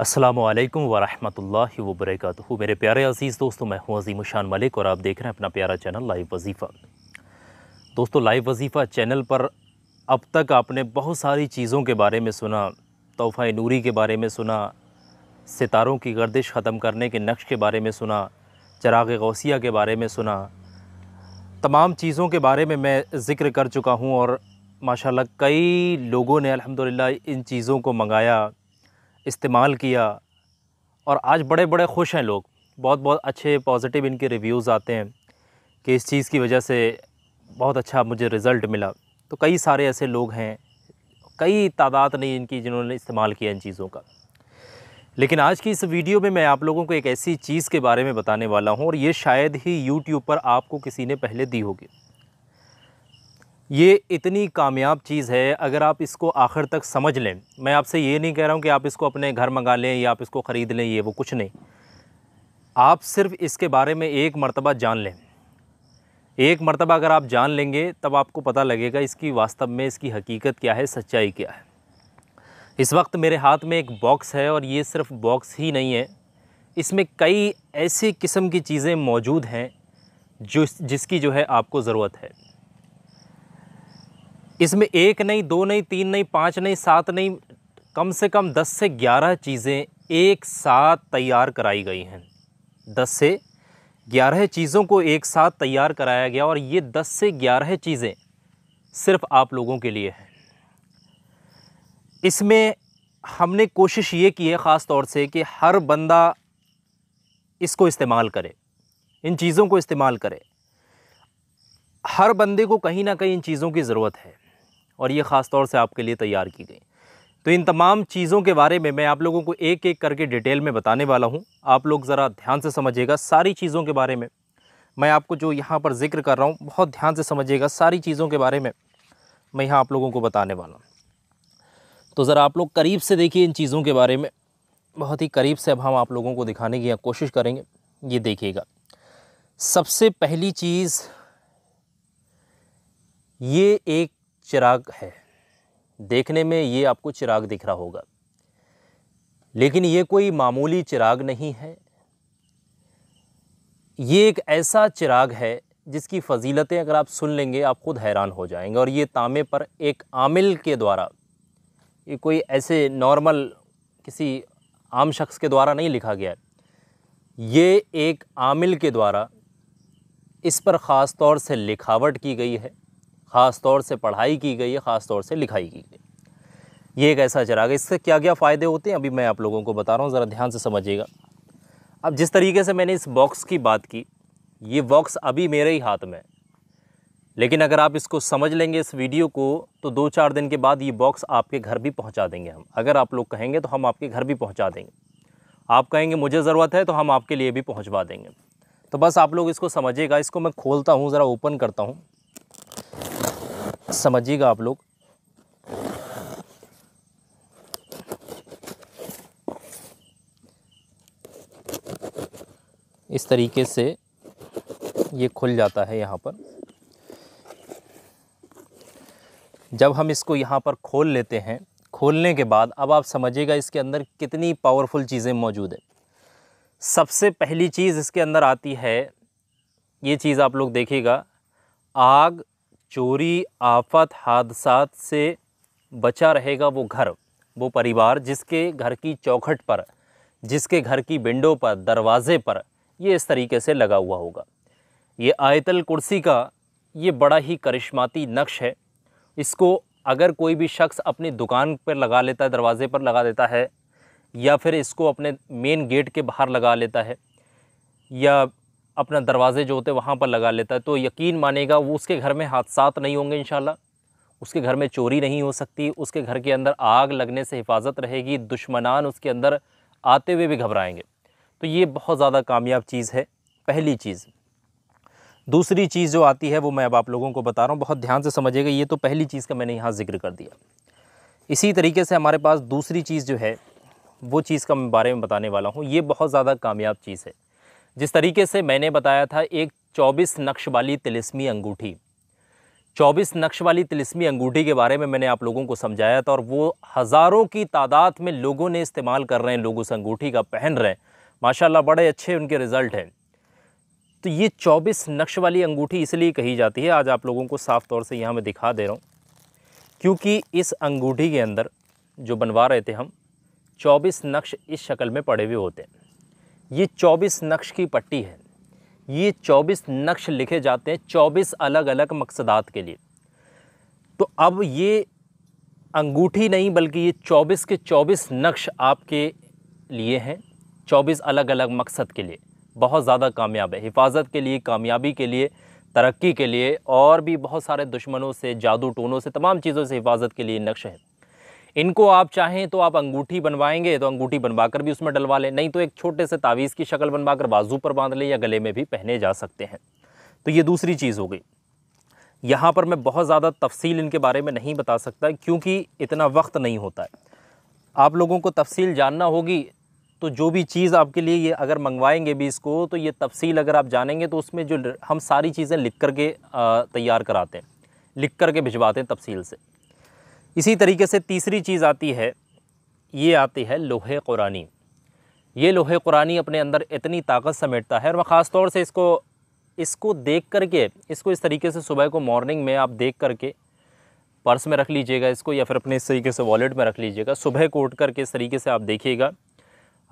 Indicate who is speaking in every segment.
Speaker 1: अस्सलाम वालेकुम वरहमतुल्लाहि मेरे प्यारे अज़ीज़ दोस्तों मैं हूँ अजीम शान मलिक और आप देख रहे हैं अपना प्यारा चैनल लाइव वजीफ़ा दोस्तों लाइव वजीफ़ा चैनल पर अब तक आपने बहुत सारी चीज़ों के बारे में सुना तोहफ़ा नूरी के बारे में सुना सितारों की गर्दिश ख़त्म करने के नक्श के बारे में सुना चराग गौसिया के बारे में सुना तमाम चीज़ों के बारे में मैं ज़िक्र कर चुका हूँ और माशाल्लाह कई लोगों ने अल्हम्दुलिल्लाह इन चीज़ों को मंगाया इस्तेमाल किया और आज बड़े बड़े खुश हैं लोग बहुत बहुत अच्छे पॉजिटिव इनके रिव्यूज़ आते हैं कि इस चीज़ की वजह से बहुत अच्छा मुझे रिज़ल्ट मिला तो कई सारे ऐसे लोग हैं कई तादाद नहीं इनकी जिन्होंने इस्तेमाल किया इन चीज़ों का लेकिन आज की इस वीडियो में मैं आप लोगों को एक ऐसी चीज़ के बारे में बताने वाला हूँ और ये शायद ही यूट्यूब पर आपको किसी ने पहले दी होगी ये इतनी कामयाब चीज़ है अगर आप इसको आखिर तक समझ लें मैं आपसे ये नहीं कह रहा हूँ कि आप इसको अपने घर मंगा लें या आप इसको ख़रीद लें ये वो कुछ नहीं आप सिर्फ इसके बारे में एक मरतबा जान लें एक मरतबा अगर आप जान लेंगे तब आपको पता लगेगा इसकी वास्तव में इसकी हकीकत क्या है सच्चाई क्या है इस वक्त मेरे हाथ में एक बॉक्स है और ये सिर्फ बॉक्स ही नहीं है इसमें कई ऐसी किस्म की चीज़ें मौजूद हैं जो जिसकी जो है आपको ज़रूरत है इसमें एक नहीं दो नहीं तीन नहीं पाँच नहीं सात नहीं कम से कम दस से ग्यारह चीज़ें एक साथ तैयार कराई गई हैं दस से ग्यारह चीज़ों को एक साथ तैयार कराया गया और ये दस से ग्यारह चीज़ें सिर्फ आप लोगों के लिए हैं इसमें हमने कोशिश ये की है ख़ास तौर से कि हर बंदा इसको इस्तेमाल करे इन चीज़ों को इस्तेमाल करे हर बंदे को कहीं ना कहीं इन चीज़ों की ज़रूरत है और ये ख़ास तौर से आपके लिए तैयार की गई तो इन तमाम चीज़ों के बारे में मैं आप लोगों को एक एक करके डिटेल में बताने वाला हूँ आप लोग ज़रा ध्यान से समझिएगा सारी चीज़ों के बारे में मैं आपको जो यहाँ पर जिक्र कर रहा हूँ बहुत ध्यान से समझिएगा सारी चीज़ों के बारे में मैं यहाँ आप लोगों को बताने वाला हूँ तो ज़रा आप लोग करीब से देखिए इन चीज़ों के बारे में बहुत ही करीब से अब हम आप लोगों को दिखाने की कोशिश करेंगे ये देखिएगा सबसे पहली चीज़ ये एक चिराग है देखने में ये आपको चिराग दिख रहा होगा लेकिन ये कोई मामूली चिराग नहीं है ये एक ऐसा चिराग है जिसकी फजीलतें अगर आप सुन लेंगे आप खुद हैरान हो जाएंगे और ये तांबे पर एक आमिल के द्वारा ये कोई ऐसे नॉर्मल किसी आम शख्स के द्वारा नहीं लिखा गया है ये एक आमिल के द्वारा इस पर ख़ास तौर से लिखावट की गई है ख़ास तौर से पढ़ाई की गई है ख़ास तौर से लिखाई की गई ये एक ऐसा चिराग है इससे क्या क्या फ़ायदे होते हैं अभी मैं आप लोगों को बता रहा हूँ ज़रा ध्यान से समझिएगा अब जिस तरीके से मैंने इस बॉक्स की बात की ये बॉक्स अभी मेरे ही हाथ में है लेकिन अगर आप इसको समझ लेंगे इस वीडियो को तो दो चार दिन के बाद ये बॉक्स आपके घर भी पहुंचा देंगे हम अगर आप लोग कहेंगे तो हम आपके घर भी पहुंचा देंगे आप कहेंगे मुझे ज़रूरत है तो हम आपके लिए भी पहुंचवा देंगे तो बस आप लोग इसको समझिएगा इसको मैं खोलता हूँ ज़रा ओपन करता हूँ समझिएगा आप लोग इस तरीके से ये खुल जाता है यहाँ पर जब हम इसको यहाँ पर खोल लेते हैं खोलने के बाद अब आप समझिएगा इसके अंदर कितनी पावरफुल चीज़ें मौजूद है सबसे पहली चीज़ इसके अंदर आती है ये चीज़ आप लोग देखिएगा आग चोरी आफत हादसात से बचा रहेगा वो घर वो परिवार जिसके घर की चौखट पर जिसके घर की विंडो पर दरवाज़े पर ये इस तरीके से लगा हुआ होगा ये आयतल कुर्सी का ये बड़ा ही करिश्माती नक्श है इसको अगर कोई भी शख्स अपनी दुकान पर लगा लेता है दरवाज़े पर लगा देता है या फिर इसको अपने मेन गेट के बाहर लगा लेता है या अपना दरवाजे जो होते हैं वहाँ पर लगा लेता है तो यकीन मानेगा वो उसके घर में हादसात नहीं होंगे इन उसके घर में चोरी नहीं हो सकती उसके घर के अंदर आग लगने से हिफाजत रहेगी दुश्मनान उसके अंदर आते हुए भी घबराएंगे तो ये बहुत ज़्यादा कामयाब चीज़ है पहली चीज़ दूसरी चीज़ जो आती है वो मैं अब आप लोगों को बता रहा हूँ बहुत ध्यान से समझिएगा ये तो पहली चीज़ का मैंने यहाँ ज़िक्र कर दिया इसी तरीके से हमारे पास दूसरी चीज़ जो है वो चीज़ का मैं बारे में बताने वाला हूँ ये बहुत ज़्यादा कामयाब चीज़ है जिस तरीके से मैंने बताया था एक 24 नक्श वाली तिलिस्मी अंगूठी 24 नक्श वाली तिलिस्मी अंगूठी के बारे में मैंने आप लोगों को समझाया था और वो हज़ारों की तादाद में लोगों ने इस्तेमाल कर रहे हैं लोग उस अंगूठी का पहन रहे हैं माशाला बड़े अच्छे उनके रिज़ल्ट हैं तो ये चौबीस नक्श वाली अंगूठी इसलिए कही जाती है आज आप लोगों को साफ़ तौर से यहाँ मैं दिखा दे रहा हूँ क्योंकि इस अंगूठी के अंदर जो बनवा रहे थे हम चौबीस नक्श इस शक्ल में पड़े हुए होते हैं ये 24 नक्श की पट्टी है ये 24 नक्श लिखे जाते हैं 24 अलग अलग मकसदात के लिए तो अब ये अंगूठी नहीं बल्कि ये 24 के 24 नक्श आपके लिए हैं 24 अलग अलग मकसद के लिए बहुत ज़्यादा कामयाब है हिफाजत के लिए कामयाबी के लिए तरक्की के लिए और भी बहुत सारे दुश्मनों से जादू टोनों से तमाम चीज़ों से हिफाजत के लिए नक्श हैं इनको आप चाहें तो आप अंगूठी बनवाएंगे तो अंगूठी बनवाकर भी उसमें डलवा लें नहीं तो एक छोटे से तावीज़ की शक्ल बनवाकर बाजू पर बांध लें या गले में भी पहने जा सकते हैं तो ये दूसरी चीज़ हो गई यहाँ पर मैं बहुत ज़्यादा तफसील इनके बारे में नहीं बता सकता क्योंकि इतना वक्त नहीं होता है आप लोगों को तफसील जानना होगी तो जो भी चीज़ आपके लिए ये अगर मंगवाएंगे भी इसको तो ये तफसील अगर आप जानेंगे तो उसमें जो हम सारी चीज़ें लिख कर के तैयार कराते हैं लिख कर के भिजवाते हैं तफसील से इसी तरीके से तीसरी चीज़ आती है ये आती है लोहे कुरानी ये लोहे कुरानी अपने अंदर इतनी ताकत समेटता है और मैं ख़ास तौर से इसको इसको देख करके इसको इस तरीके से सुबह को मॉर्निंग में आप देख करके पर्स में रख लीजिएगा इसको या फिर अपने इस तरीके से वॉलेट में रख लीजिएगा सुबह को उठ करके इस तरीके से आप देखिएगा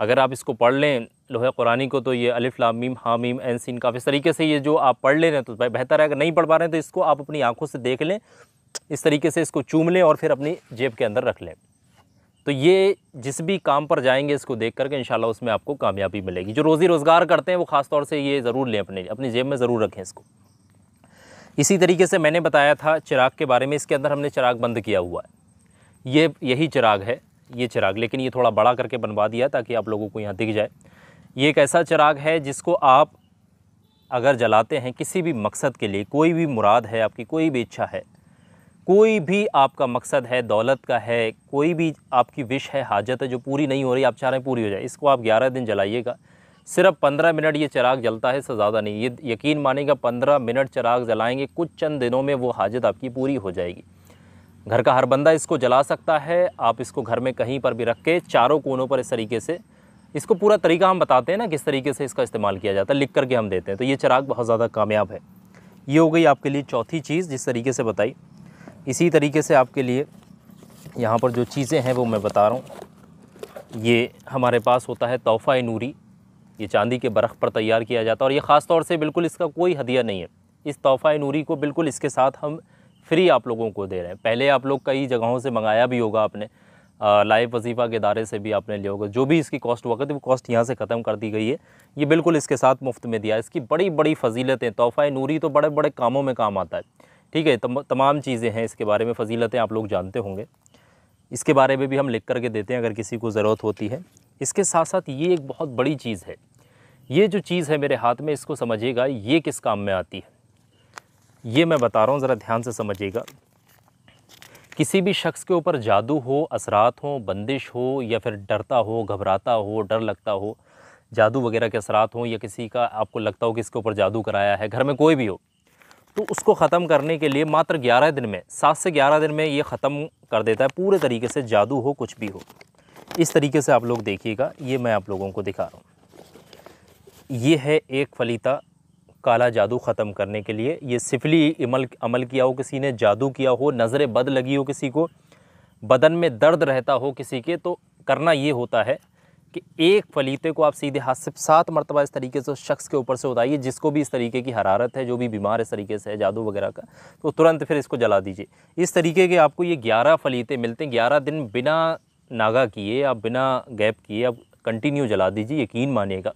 Speaker 1: अगर आप इसको पढ़ लें लोहे कुरानी को तो ये अलिफ लामीम हामीम एन सीन काफ़ी तरीके से ये जो आप पढ़ ले रहे हैं तो बेहतर है अगर नहीं पढ़ पा रहे हैं तो इसको आप अपनी आंखों से देख लें इस तरीके से इसको चूम लें और फिर अपनी जेब के अंदर रख लें तो ये जिस भी काम पर जाएंगे इसको देख करके इन उसमें आपको कामयाबी मिलेगी जो रोज़ी रोज़गार करते हैं वो ख़ास तौर से ये ज़रूर लें अपने अपनी जेब में ज़रूर रखें इसको इसी तरीके से मैंने बताया था चिराग के बारे में इसके अंदर हमने चिराग बंद किया हुआ है ये यही चिराग है ये चिराग लेकिन ये थोड़ा बड़ा करके बनवा दिया ताकि आप लोगों को यहाँ दिख जाए ये एक ऐसा चिराग है जिसको आप अगर जलाते हैं किसी भी मकसद के लिए कोई भी मुराद है आपकी कोई भी इच्छा है कोई भी आपका मकसद है दौलत का है कोई भी आपकी विश है हाजत है जो पूरी नहीं हो रही आप चाह रहे हैं पूरी हो जाए इसको आप ग्यारह दिन जलाइएगा सिर्फ पंद्रह मिनट ये चिराग जलता है इससे ज़्यादा नहीं ये यकीन मानेगा पंद्रह मिनट चिराग जलाएंगे कुछ चंद दिनों में वो हाजत आपकी पूरी हो जाएगी घर का हर बंदा इसको जला सकता है आप इसको घर में कहीं पर भी रख के चारों कोनों पर इस तरीके से इसको पूरा तरीका हम बताते हैं ना किस तरीके से इसका इस्तेमाल किया जाता है लिख करके हम देते हैं तो ये चिराग बहुत ज़्यादा कामयाब है ये हो गई आपके लिए चौथी चीज़ जिस तरीके से बताई इसी तरीके से आपके लिए यहाँ पर जो चीज़ें हैं वो मैं बता रहा हूँ ये हमारे पास होता है तोहफ़ा नूरी ये चांदी के बरख पर तैयार किया जाता है और ये ख़ास तौर से बिल्कुल इसका कोई हदिया नहीं है इस तोहफ़ा नूरी को बिल्कुल इसके साथ हम फ्री आप लोगों को दे रहे हैं पहले आप लोग कई जगहों से मंगाया भी होगा आपने लाइव वजीफ़ा के दायरे से भी आपने लिया होगा जो भी इसकी कॉस्ट हुआ करती वो कॉस्ट यहाँ से ख़त्म कर दी गई है ये बिल्कुल इसके साथ मुफ्त में दिया इसकी बड़ी बड़ी फजीलतें तोहफ़ा नूरी तो बड़े बड़े कामों में काम आता है ठीक है तम, तमाम चीज़ें हैं इसके बारे में फजीलतें आप लोग जानते होंगे इसके बारे में भी हम लिख करके देते हैं अगर किसी को ज़रूरत होती है इसके साथ साथ ये एक बहुत बड़ी चीज़ है ये जो चीज़ है मेरे हाथ में इसको समझिएगा ये किस काम में आती है ये मैं बता रहा हूँ ज़रा ध्यान से समझिएगा किसी भी शख्स के ऊपर जादू हो असरात हो बंदिश हो या फिर डरता हो घबराता हो डर लगता हो जादू वगैरह के असरात हो या किसी का आपको लगता हो कि इसके ऊपर जादू कराया है घर में कोई भी हो तो उसको ख़त्म करने के लिए मात्र ग्यारह दिन में सात से ग्यारह दिन में ये ख़त्म कर देता है पूरे तरीके से जादू हो कुछ भी हो इस तरीके से आप लोग देखिएगा ये मैं आप लोगों को दिखा रहा हूँ ये है एक फलीता काला जादू ख़त्म करने के लिए ये सिफली अमल अमल किया हो किसी ने जादू किया हो नज़रें बद लगी हो किसी को बदन में दर्द रहता हो किसी के तो करना ये होता है कि एक फलीते को आप सीधे हाथ से सात मरतबा इस तरीके से उस शख्स के ऊपर से उतारिए जिसको भी इस तरीके की हरारत है जो भी बीमार इस तरीके से है जादू वगैरह का तो तुरंत फिर इसको जला दीजिए इस तरीके के आपको ये ग्यारह फलीते मिलते हैं ग्यारह दिन बिना नागा किए आप बिना गैप किए आप कंटिन्यू जला दीजिए यकीन मानिएगा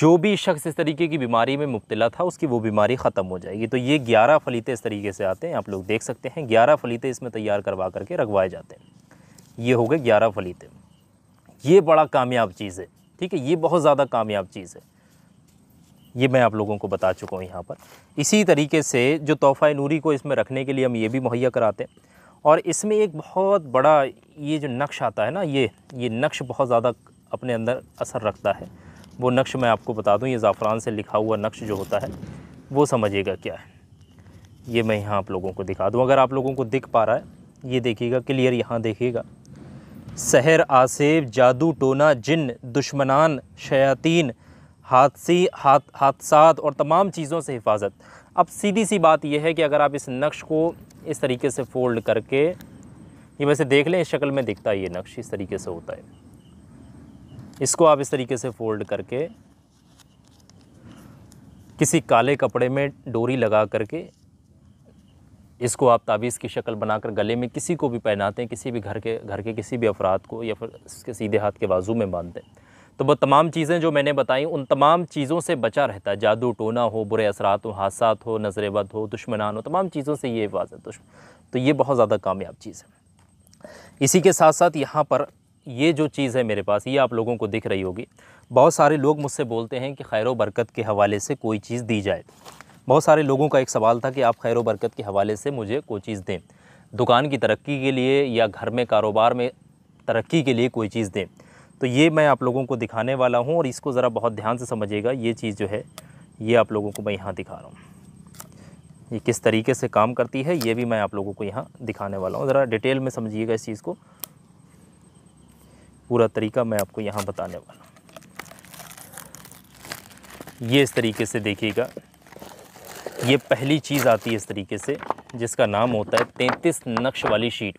Speaker 1: जो भी शख्स इस तरीके की बीमारी में मुबतला था उसकी वो बीमारी ख़त्म हो जाएगी तो ये ग्यारह फलीते इस तरीके से आते हैं आप लोग देख सकते हैं ग्यारह फलीते इसमें तैयार करवा करके रखवाए जाते हैं ये हो गए ग्यारह फलीते ये बड़ा कामयाब चीज़ है ठीक है ये बहुत ज़्यादा कामयाब चीज़ है ये मैं आप लोगों को बता चुका हूँ यहाँ पर इसी तरीके से जो तोहफ़ा नूरी को इसमें रखने के लिए हम ये भी मुहैया कराते हैं और इसमें एक बहुत बड़ा ये जो नक्श आता है ना ये ये नक्श बहुत ज़्यादा अपने अंदर असर रखता है वो नक्श मैं आपको बता दूँ ये ज़ाफ़रान से लिखा हुआ नक्श जो होता है वो समझिएगा क्या है ये मैं यहाँ आप लोगों को दिखा दूँ अगर आप लोगों को दिख पा रहा है ये देखिएगा क्लियर यहाँ देखिएगा सहर आसेब जादू टोना जिन दुश्मनान शयातीन हादसी हादसा और तमाम चीज़ों से हिफाजत अब सीधी सी बात यह है कि अगर आप इस नक्श को इस तरीके से फोल्ड करके ये वैसे देख लें इस शक्ल में दिखता है ये नक्श इस तरीके से होता है इसको आप इस तरीके से फ़ोल्ड करके किसी काले कपड़े में डोरी लगा करके इसको आप ताबीज़ की शक्ल बनाकर गले में किसी को भी पहनाते हैं किसी भी घर के घर के किसी भी अफराद को या फिर इसके सीधे हाथ के बाजू में बांधते हैं तो वह तमाम चीज़ें जो मैंने बताई उन तमाम चीज़ों से बचा रहता है जादू टोना हो बुरे असरात हो हादसा हो नजरेबद हो दुश्मनान हो तमाम चीज़ों से ये हिफाजत तो ये बहुत ज़्यादा कामयाब चीज़ है इसी के साथ साथ यहाँ पर ये जो चीज़ है मेरे पास ये आप लोगों को दिख रही होगी बहुत सारे लोग मुझसे बोलते हैं कि खैर बरकत के हवाले से कोई चीज़ दी जाए बहुत सारे लोगों का एक सवाल था कि आप खैर बरकत के हवाले से मुझे कोई चीज़ दें दुकान की तरक्की के लिए या घर में कारोबार में तरक्की के लिए कोई चीज़ दें तो ये मैं आप लोगों को दिखाने वाला हूँ और इसको ज़रा बहुत ध्यान से समझिएगा ये चीज़ जो है ये आप लोगों को मैं यहाँ दिखा रहा हूँ ये किस तरीके से काम करती है ये भी मैं आप लोगों को यहाँ दिखाने वाला हूँ ज़रा डिटेल में समझिएगा इस चीज़ को पूरा तरीका मैं आपको यहाँ बताने वाला हूँ ये इस तरीके से देखिएगा ये पहली चीज़ आती है इस तरीके से जिसका नाम होता है तैंतीस नक्श वाली शीट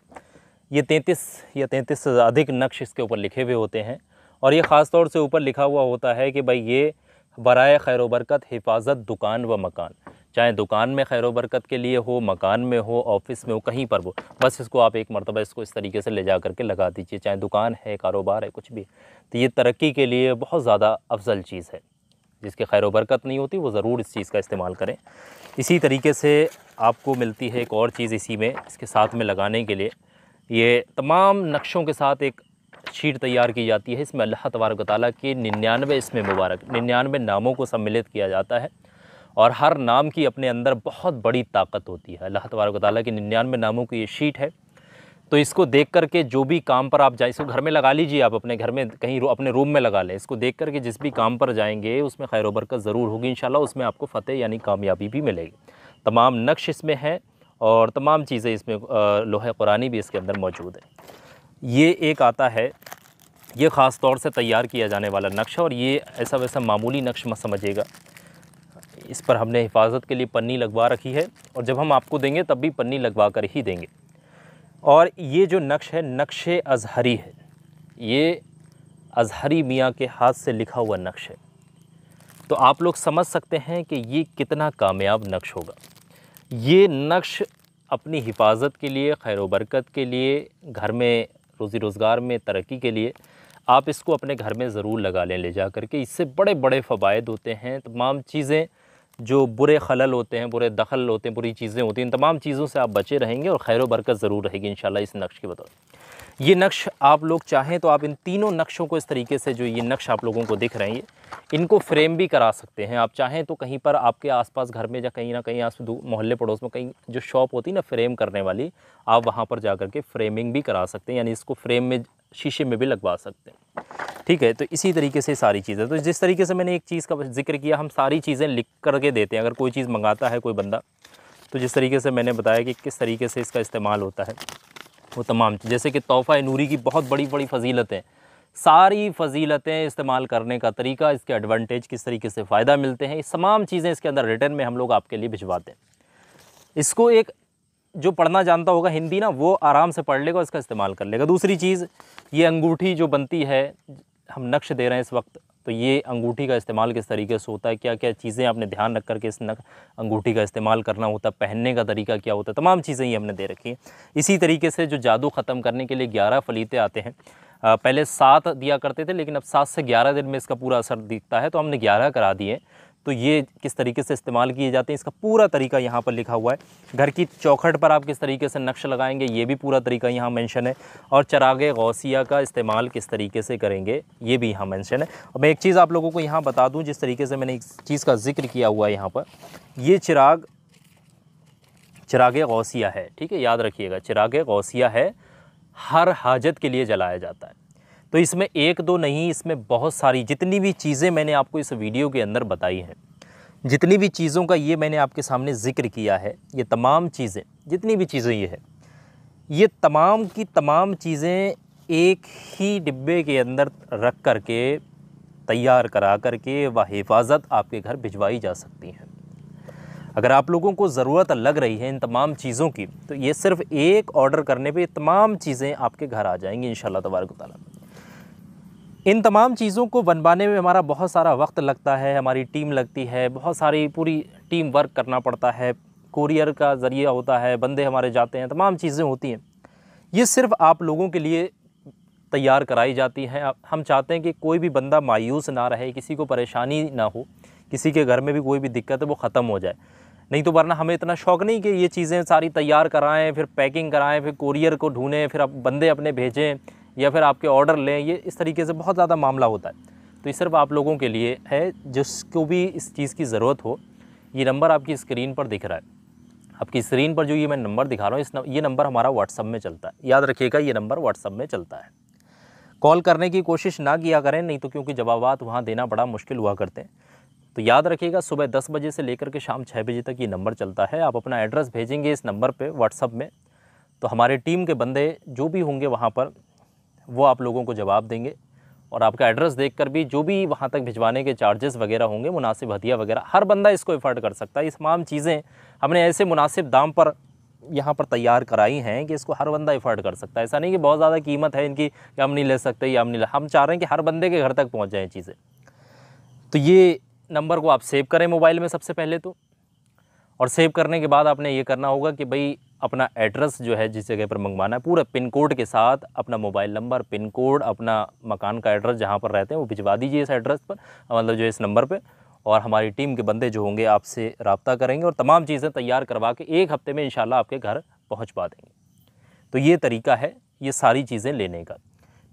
Speaker 1: ये तैंतीस या तैंतीस से अधिक नक्श इसके ऊपर लिखे हुए होते हैं और ये ख़ास तौर से ऊपर लिखा हुआ होता है कि भाई ये बरए खैर वरकत हिफाजत दुकान व मकान चाहे दुकान में खैर वरकत के लिए हो मकान में हो ऑफिस में हो कहीं पर हो बस इसको आप एक मरतबा इसको इस तरीके से ले जा करके लगा दीजिए चाहे दुकान है कारोबार है कुछ भी तो ये तरक्की के लिए बहुत ज़्यादा अफजल चीज़ है जिसके खैर बरकत नहीं होती वो ज़रूर इस चीज़ का इस्तेमाल करें इसी तरीके से आपको मिलती है एक और चीज़ इसी में इसके साथ में लगाने के लिए ये तमाम नक्शों के साथ एक शीट तैयार की जाती है इसमें अल्लाह तबारक ताली के निन्यानवे इसमें मुबारक निन्यानवे नामों को सम्मिलित किया जाता है और हर नाम की अपने अंदर बहुत बड़ी ताकत होती है अल्लाह तबारक ताली के निन्यानवे नामों की ये शीट है तो इसको देख करके जो भी काम पर आप जाए इसको घर में लगा लीजिए आप अपने घर में कहीं रू, अपने रूम में लगा लें इसको देख करके जिस भी काम पर जाएंगे उसमें खैर वरकत ज़रूर होगी इन उसमें आपको फ़तेह यानी कामयाबी भी मिलेगी तमाम नक्श इसमें है और तमाम चीज़ें इसमें लोहे कुरानी भी इसके अंदर मौजूद है ये एक आता है ये ख़ास तौर से तैयार किया जाने वाला नक्श और ये ऐसा वैसा मामूली नक्श मत समझिएगा इस पर हमने हिफाजत के लिए पन्नी लगवा रखी है और जब हम आपको देंगे तब भी पन्नी लगवा कर ही देंगे और ये जो नक्श है नक्श अजहरी है ये अजहरी मियाँ के हाथ से लिखा हुआ नक्श है तो आप लोग समझ सकते हैं कि ये कितना कामयाब नक्श होगा ये नक्श अपनी हिफाजत के लिए खैर बरकत के लिए घर में रोज़ी रोज़गार में तरक्की के लिए आप इसको अपने घर में ज़रूर लगा लें ले जा करके इससे बड़े बड़े फ़वाद होते हैं तमाम चीज़ें जो बुरे खलल होते हैं बुरे दखल होते हैं बुरी चीज़ें होती हैं इन तमाम चीज़ों से आप बचे रहेंगे और खैर बरकत ज़रूर रहेगी इन इस नक्श की बदौलत ये नक्श आप लोग चाहें तो आप इन तीनों नक्शों को इस तरीके से जो ये नक्श आप लोगों को दिख रहे हैं इनको फ्रेम भी करा सकते हैं आप चाहें तो कहीं पर आपके आसपास घर में या कहीं ना कहीं आस मोहल्ले पड़ोस में कहीं जो शॉप होती है ना फ्रेम करने वाली आप वहाँ पर जा के फ्रेमिंग भी करा सकते हैं यानी इसको फ्रेम में शीशे में भी लगवा सकते हैं ठीक है तो इसी तरीके से सारी चीज़ें तो जिस तरीके से मैंने एक चीज़ का जिक्र किया हम सारी चीज़ें लिख करके देते हैं अगर कोई चीज़ मंगाता है कोई बंदा तो जिस तरीके से मैंने बताया कि किस तरीके से इसका इस्तेमाल होता है वो तमाम जैसे कि तोहफ़ा नूरी की बहुत बड़ी बड़ी फजीलतें सारी फजीलतें इस्तेमाल करने का तरीका इसके एडवांटेज किस तरीके से फ़ायदा मिलते हैं तमाम चीज़ें इसके अंदर रिटर्न में हम लोग आपके लिए भिजवाते हैं इसको एक जो पढ़ना जानता होगा हिंदी ना वो आराम से पढ़ लेगा इसका इस्तेमाल कर लेगा दूसरी चीज़ ये अंगूठी जो बनती है हम नक्श दे रहे हैं इस वक्त तो ये अंगूठी का इस्तेमाल किस तरीके से होता है क्या क्या चीज़ें आपने ध्यान रख करके इस नक अंगूठी का इस्तेमाल करना होता है पहनने का तरीका क्या होता है तमाम चीज़ें ही हमने दे रखी हैं इसी तरीके से जो जादू ख़त्म करने के लिए ग्यारह फलीते आते हैं पहले सात दिया करते थे लेकिन अब सात से ग्यारह दिन में इसका पूरा असर दिखता है तो हमने ग्यारह करा दिए तो ये किस तरीके से इस्तेमाल किए जाते हैं इसका पूरा तरीका यहाँ पर लिखा हुआ है घर की चौखट पर आप किस तरीके से नक्श लगाएंगे ये भी पूरा तरीका यहाँ मेंशन है और चराग गौसिया का इस्तेमाल किस तरीके से करेंगे ये भी यहाँ मेंशन है और मैं एक चीज़ आप लोगों को यहाँ बता दूँ जिस तरीके से मैंने एक चीज़ का जिक्र किया हुआ है यहाँ पर ये चिराग चिराग गौसिया है ठीक है याद रखिएगा चिराग गौसिया है हर हाजत के लिए जलाया जाता है तो इसमें एक दो नहीं इसमें बहुत सारी जितनी भी चीज़ें मैंने आपको इस वीडियो के अंदर बताई हैं जितनी भी चीज़ों का ये मैंने आपके सामने ज़िक्र किया है ये तमाम चीज़ें जितनी भी चीज़ें ये है ये तमाम की तमाम चीज़ें एक ही डिब्बे के अंदर रख कर के तैयार करा कर के व हिफाजत आपके घर भिजवाई जा सकती हैं अगर आप लोगों को ज़रूरत लग रही है इन तमाम चीज़ों की तो ये सिर्फ़ एक ऑर्डर करने पे तमाम चीज़ें आपके घर आ जाएंगी इन तबारक ताली इन तमाम चीज़ों को बनवाने में हमारा बहुत सारा वक्त लगता है हमारी टीम लगती है बहुत सारी पूरी टीम वर्क करना पड़ता है कोरियर का ज़रिया होता है बंदे हमारे जाते हैं तमाम चीज़ें होती हैं ये सिर्फ आप लोगों के लिए तैयार कराई जाती हैं हम चाहते हैं कि कोई भी बंदा मायूस ना रहे किसी को परेशानी ना हो किसी के घर में भी कोई भी दिक्कत है वो ख़त्म हो जाए नहीं तो वरना हमें इतना शौक़ नहीं कि ये चीज़ें सारी तैयार कराएं फिर पैकिंग कराएं फिर कोरियर को ढूंढें फिर अब बंदे अपने भेजें या फिर आपके ऑर्डर लें ये इस तरीके से बहुत ज़्यादा मामला होता है तो ये सिर्फ आप लोगों के लिए है जिसको भी इस चीज़ की ज़रूरत हो ये नंबर आपकी स्क्रीन पर दिख रहा है आपकी स्क्रीन पर जो ये मैं नंबर दिखा रहा हूँ इस न, ये नंबर हमारा व्हाट्सअप में चलता है याद रखिएगा ये नंबर व्हाट्सअप में चलता है कॉल करने की कोशिश ना किया करें नहीं तो क्योंकि जवाब वहाँ देना बड़ा मुश्किल हुआ करते हैं तो याद रखिएगा सुबह दस बजे से लेकर के शाम छः बजे तक ये नंबर चलता है आप अपना एड्रेस भेजेंगे इस नंबर पर व्हाट्सअप में तो हमारे टीम के बंदे जो भी होंगे वहाँ पर वो आप लोगों को जवाब देंगे और आपका एड्रेस देखकर भी जो भी वहाँ तक भिजवाने के चार्जेस वगैरह होंगे मुनासिब हदिया वगैरह हर बंदा इसको एफर्ड कर सकता है इस तमाम चीज़ें हमने ऐसे मुनासिब दाम पर यहाँ पर तैयार कराई हैं कि इसको हर बंदा एफर्ड कर सकता है ऐसा नहीं कि बहुत ज़्यादा कीमत है इनकी कि हम नहीं ले सकते या हम नहीं हम चाह रहे हैं कि हर बंदे के घर तक पहुँच जाएँ चीज़ें तो ये नंबर को आप सेव करें मोबाइल में सबसे पहले तो और सेव करने के बाद आपने ये करना होगा कि भाई अपना एड्रेस जो है जिस जगह पर मंगवाना है पूरा पिन कोड के साथ अपना मोबाइल नंबर पिन कोड अपना मकान का एड्रेस जहाँ पर रहते हैं वो भिजवा दीजिए इस एड्रेस पर मतलब जो है इस नंबर पर और हमारी टीम के बंदे जो होंगे आपसे रबता करेंगे और तमाम चीज़ें तैयार करवा के एक हफ़्ते में इन आपके घर पहुँच पा देंगे तो ये तरीका है ये सारी चीज़ें लेने का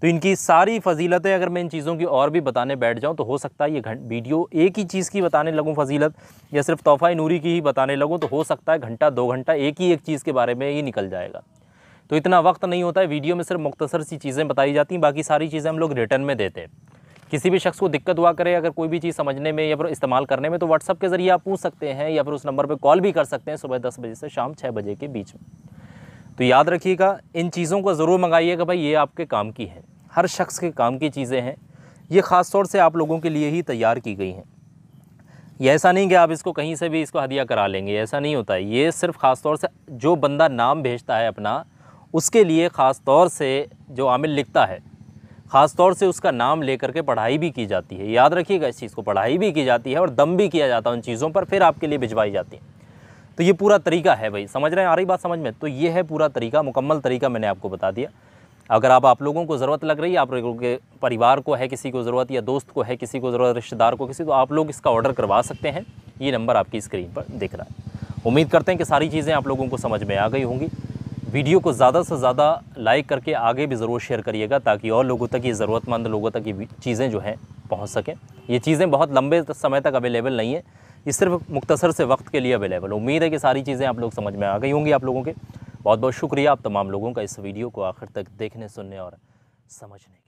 Speaker 1: तो इनकी सारी फजीलतें अगर मैं इन चीज़ों की और भी बताने बैठ जाऊँ तो हो सकता है ये घंट वीडियो एक ही चीज़ की बताने लगूँ फजीलत या सिर्फ तोहफ़ा नूरी की ही बताने लगूँ तो हो सकता है घंटा दो घंटा एक ही एक चीज़ के बारे में ही निकल जाएगा तो इतना वक्त नहीं होता है वीडियो में सिर्फ मुख्तसर सी चीज़ें बताई जाती हैं बाकी सारी चीज़ें हम लोग रिटर्न में देते हैं किसी भी शख्स को दिक्कत हुआ करे अगर कोई भी चीज़ समझने में या फिर इस्तेमाल करने में तो व्हाट्सअप के ज़रिए आप पूछ सकते हैं या फिर उस नंबर पर कॉल भी कर सकते हैं सुबह दस बजे से शाम छः बजे के बीच में तो याद रखिएगा इन चीज़ों को ज़रूर मंगाइएगा भाई ये आपके काम की है हर शख्स के काम की चीज़ें हैं ये ख़ास तौर से आप लोगों के लिए ही तैयार की गई हैं ये ऐसा नहीं कि आप इसको कहीं से भी इसको हदिया करा लेंगे ऐसा नहीं होता है ये सिर्फ ख़ास तौर से जो बंदा नाम भेजता है अपना उसके लिए ख़ास तौर से जो आमिल लिखता है ख़ास तौर से उसका नाम लेकर के पढ़ाई भी की जाती है याद रखिएगा इस चीज़ को पढ़ाई भी की जाती है और दम भी किया जाता है उन चीज़ों पर फिर आपके लिए भिजवाई जाती है तो ये पूरा तरीका है भाई समझ रहे हैं आ रही बात समझ में तो ये है पूरा तरीका मुकम्मल तरीका मैंने आपको बता दिया अगर आप आप लोगों को ज़रूरत लग रही है आप लोगों के परिवार को है किसी को ज़रूरत या दोस्त को है किसी को ज़रूरत रिश्तेदार को किसी तो आप लोग इसका ऑर्डर करवा सकते हैं ये नंबर आपकी स्क्रीन पर दिख रहा है उम्मीद करते हैं कि सारी चीज़ें आप लोगों को समझ में आ गई होंगी वीडियो को ज़्यादा से ज़्यादा लाइक करके आगे भी ज़रूर शेयर करिएगा ताकि और लोगों तक ये ज़रूरतमंद लोगों तक ये चीज़ें जो हैं पहुँच सकें ये चीज़ें बहुत लंबे समय तक अवेलेबल नहीं है ये सिर्फ मुख्तसर से वक्त के लिए अवेलेबल उम्मीद है कि सारी चीज़ें आप लोग समझ में आ गई होंगी आप लोगों के बहुत बहुत शुक्रिया आप तमाम लोगों का इस वीडियो को आखिर तक देखने सुनने और समझने